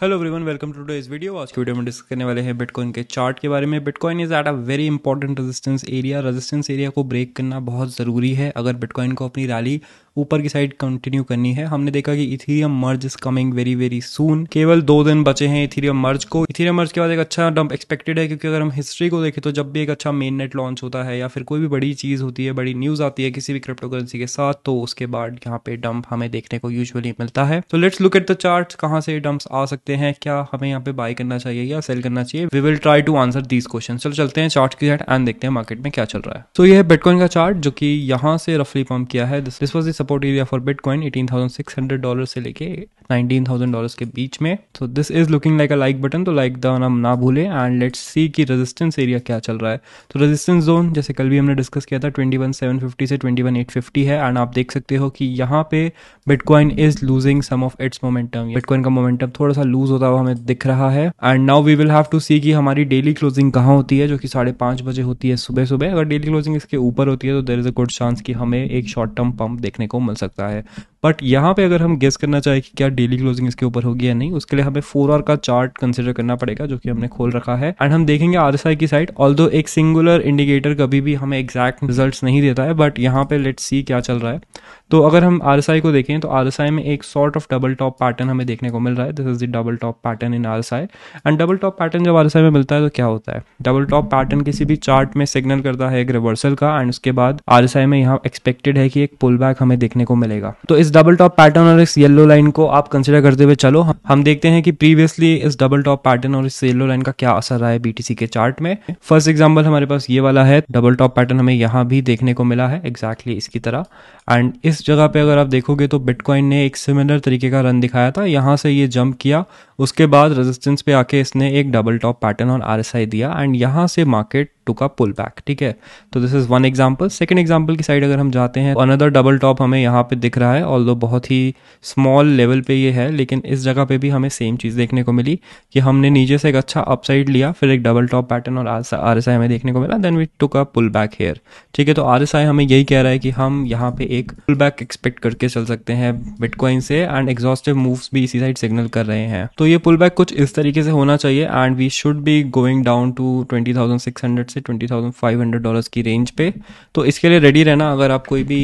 hello everyone welcome to इस video आज के वीडियो में डिस्कस करने वाले हैं बिटकॉइन के चार्ट के बारे में bitcoin is at a very important resistance area resistance area को ब्रेक करना बहुत ज़रूरी है अगर बिटकॉइन को अपनी रैली ऊपर की साइड कंटिन्यू करनी है हमने देखा कि Ethereum merge is coming very very soon केवल दो दिन बचे हैं इथीरियम मर्ज को इथीरियम मर्ज के बाद एक अच्छा डंप एक्सपेक्टेड है क्योंकि अगर हम हिस्ट्री को देखें तो जब भी एक अच्छा मेन नेट लॉन्च होता है या फिर कोई भी बड़ी चीज़ होती है बड़ी न्यूज़ आती है किसी भी क्रिप्टो करेंसी के साथ तो उसके बाद यहाँ पे डंप हमें देखने को यूजली मिलता है तो let's look at the chart कहाँ से डंप्स आ सकते हैं क्या हमें यहाँ पे बाय करना चाहिए या सेल करना चाहिए we will try to answer these question चलो चलते हैं चार्ट की साइड एंड देखते हैं मार्केट में क्या चल रहा है तो so, यह बेटकॉइन बिटकॉइन का चार्ट जो कि यहाँ से रफली पंप किया है this was the support area for bitcoin 18,600 dollar से लेके 19,000 डॉलर के बीच में so this is looking like a like button तो लाइक द नाम ना भूले एंड लेट्स सी की रेजिस्टेंस एरिया क्या चल रहा है तो रेजिस्टेंस जोन जैसे कल भी हमने डिस्कस किया था ट्वेंटी वन सेवन फिफ्टी से ट्वेंटी वन एट फिफ्टी है एंड आप देख सकते हो कि यहाँ पे bitcoin is losing some of its momentum bitcoin का मोमेंटम थोड़ा सा लूज होता हुआ हमें दिख रहा है and now we will have to see की हमारी डेली क्लोजिंग कहाँ होती है जो कि साढ़े पांच बजे होती है सुबह सुबह अगर डेली क्लोजिंग इसके ऊपर होती है तो there is a good chance कि हमें एक शॉर्ट टर्म पंप देखने को को मिल सकता है बट यहाँ पे अगर हम गेस करना चाहें कि क्या डेली क्लोजिंग इसके ऊपर होगी या नहीं उसके लिए हमें फोर आर का चार्ट कंसिडर करना पड़ेगा जो कि हमने खोल रखा है एंड हम देखेंगे आर की साइड ऑल एक सिंगुलर इंडिकेटर कभी भी हमें एग्जैक्ट रिजल्ट नहीं देता है बट यहाँ पे लेट सी क्या चल रहा है तो अगर हम आर को देखें तो आर में एक sort of double top pattern हमें देखने को मिल रहा है this is the double top pattern in R and double top pattern जब आर में मिलता है तो क्या होता है डबल टॉप पैटर्न किसी भी चार्ट में सिग्नल करता है एक रिवर्सल का एंड उसके बाद आर में यहाँ एक्सपेक्टेड है कि एक पुल बैक हमें देखने को मिलेगा तो इस इस डबल टॉप पैटर्न और इस येलो लाइन को आप कंसिडर करते हुए चलो हम देखते हैं कि प्रीवियसली इस डबल टॉप पैटर्न और इस येलो लाइन का क्या असर रहा है बीटीसी के चार्ट में फर्स्ट एग्जाम्पल हमारे पास ये वाला है डबल टॉप पैटर्न हमें यहाँ भी देखने को मिला है एग्जैक्टली exactly इसकी तरह एंड इस जगह पे अगर आप देखोगे तो बिटकॉइन ने एक सिमिलर तरीके का रन दिखाया था यहाँ से ये जंप किया उसके बाद रेजिस्टेंस पे आके इसने एक डबल टॉप पैटर्न और आर दिया एंड यहाँ से मार्केट टू का पुल बैक ठीक है तो this is one example second example की साइड अगर हम जाते हैं अनदर डबल टॉप हमें यहाँ पे दिख रहा है ऑल बहुत ही स्मॉल लेवल पे ये है लेकिन इस जगह पे भी हमें सेम चीज़ देखने को मिली कि हमने नीचे से एक अच्छा अपसाइड लिया फिर एक डबल टॉप पैटर्न और आर एस आई हमें देखने को मिला then we took a pull back here ठीक है तो आर एस आई हमें यही कह रहा है कि हम यहाँ पे एक पुल बैक एक्सपेक्ट करके चल सकते हैं बिटकॉइन से एंड एग्जॉस्टिव मूव भी इसी साइड सिग्नल कर रहे हैं तो तो ये पुल बैक कुछ इस तरीके से होना चाहिए and we should be going down to twenty thousand six hundred से twenty thousand five hundred dollar की रेंज पे तो इसके लिए रेडी रहना अगर आप कोई भी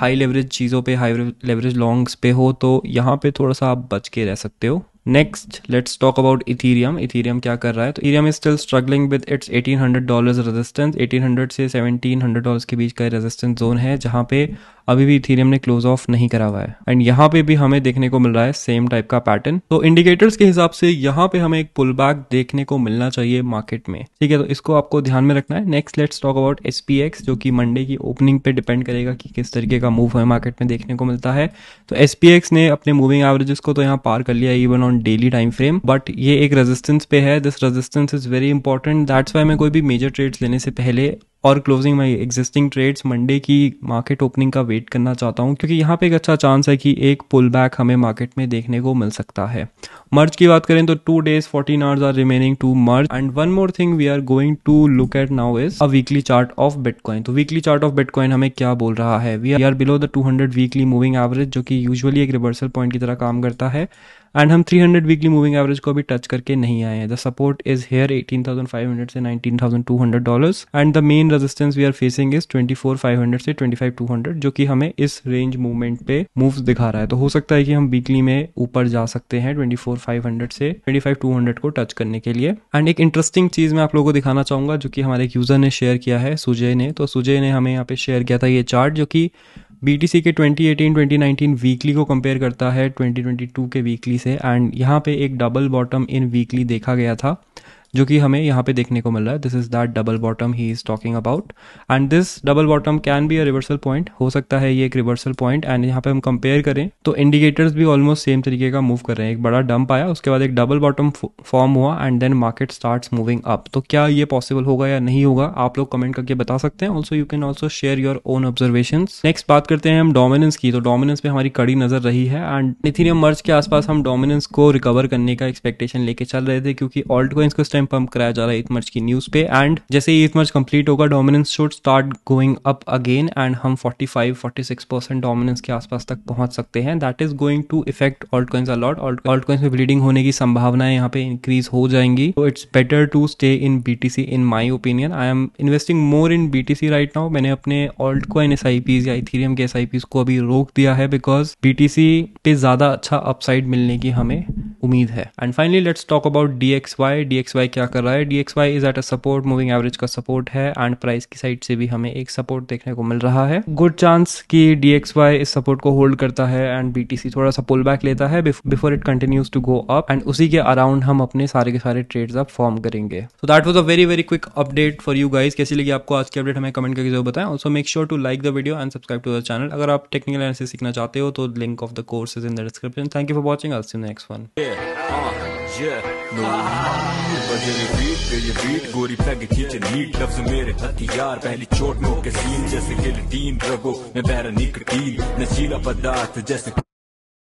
हाई लेवरेज चीज़ों पे हाई लेवरेज लॉन्ग्स पे हो तो यहाँ पे थोड़ा सा आप बच के रह सकते हो next let's talk about Ethereum Ethereum क्या कर रहा है तो Ethereum is still struggling with its 1800 dollars resistance 1800 से 1700 डॉलर्स के बीच का रेजिस्टेंस जोन है जहाँ पे अभी भी इथीरियम ने क्लोज ऑफ नहीं करा हुआ है एंड यहाँ पे भी हमें देखने को मिल रहा है सेम टाइप का पैटर्न तो इंडिकेटर्स के हिसाब से यहाँ पे हमें एक पुल बैक देखने को मिलना चाहिए मार्केट में ठीक है तो इसको आपको ध्यान में रखना है next let's talk about S जो कि मंडे की ओपनिंग पे डिपेंड करेगा कि किस तरीके का मूव हमें मार्केट में देखने को मिलता है तो एस ने अपने मूविंग एवरेजेस को तो यहाँ पार कर लिया even on daily time frame but ये एक रेजिस्टेंस पे है this resistance is very important that's why मैं कोई भी मेजर ट्रेड्स लेने से पहले और closing my existing trades Monday की मार्केट ओपनिंग का वेट करना चाहता हूं क्योंकि यहां पे एक अच्छा चांस है कि एक पुल बैक हमें मार्केट में देखने को मिल सकता है मर्ज की बात करें तो two days fourteen hours are remaining to merge and one more thing we are going to look at now is a weekly chart of bitcoin तो वीकली चार्ट ऑफ बिटकॉइन हमें क्या बोल रहा है we are below the two hundred weekly moving average जो कि usually एक reversal point की तरह काम करता है एंड हम 300 वीकली मूविंग एवरेज को भी टच करके नहीं आए हैं the support is here hundred से hundred dollars and the main main resistance we are facing is 24500 से 25200 जो कि हमें इस रेंज मूवमेंट पे मूव्स दिखा रहा है तो हो सकता है कि हम वीकली में ऊपर जा सकते हैं 24500 से 25200 को टच करने के लिए एंड एक इंटरेस्टिंग चीज मैं आप लोगों को दिखाना चाहूंगा जो कि हमारे एक यूजर ने शेयर किया है सुजय ने तो सुजय ने हमें यहाँ पे शेयर किया था ये चार्ट जो कि BTC के 2018 2019 वीकली को कंपेयर करता है 2022 के वीकली से एंड यहाँ पे एक डबल बॉटम इन वीकली देखा गया था जो कि हमें यहाँ पे देखने को मिल रहा है this is that double bottom he is talking about and this double bottom can be a reversal point हो सकता है ये एक रिवर्सल पॉइंट एंड यहाँ पे हम कंपेयर करें तो इंडिकेटर्स भी ऑलमोस्ट सेम तरीके का मूव कर रहे हैं एक बड़ा डंप आया उसके बाद एक डबल बॉटम फॉर्म हुआ and then market start moving up तो क्या ये पॉसिबल होगा या नहीं होगा आप लोग कमेंट करके बता सकते हैं also you can also share your own observation next बात करते हैं हम डोमिनेंस की तो डोमिनेंस पे हमारी कड़ी नजर रही है एंड इथीरियम मर्ज के आसपास हम डोमिनेंस को रिकवर करने का एक्सपेक्टेशन लेके चल रहे थे क्योंकि ऑल्ट को इसको टाइम पंप कराया जा रहा है ईथमर्च की न्यूज पे एंड जैसे ही ईथमर्च कंप्लीट होगा dominance should start going up again and हम 45 46 परसेंट डोमिनेंस के आसपास तक पहुंच सकते हैं that is going to effect alt coins a lot alt coins में ब्लीडिंग होने की संभावनाएं यहाँ पे इंक्रीज हो जाएंगी तो it's better to stay in B T C in my opinion I am investing more in B T C right now मैंने अपने alt coin S I Ps या इथीरियम के एस आई पीज को अभी रोक दिया है बिकॉज बी टी सी पे ज्यादा अच्छा अपसाइड मिलने की हमें उम्मीद है and finally let's talk about D X Y D X Y क्या कर रहा है D X Y is at a support moving average का सपोर्ट है एंड प्राइस की साइड से भी हमें एक सपोर्ट देखने को मिल रहा है गुड चांस कि डी एक्स वाई इस सपोर्ट को होल्ड करता है एंड बीटीसी थोड़ा सा पुल बैक लेता है before it continues to go up and उसी के अराउंड हम अपने सारे के सारे ट्रेड्स अब फॉर्म करेंगे so that was a very very quick update for you guys कैसी लगी आपको आज की अपडेट हमें कमेंट करके जरूर बताएं also make sure to like the video and subscribe to the channel अगर आप टेक्निकल एनालिसिस सीखना चाहते हो तो link of the course is in the description thank you for watching I'll see next one yeah, uh, yeah, no बजरे beat पे ये beat गोरी पैग खींचे नीट लफ्ज मेरे हथियार पहली चोट नो के सीन जैसे गिलटीन रगो मैं बैरा निकटीन नशीला पदार्थ जैसे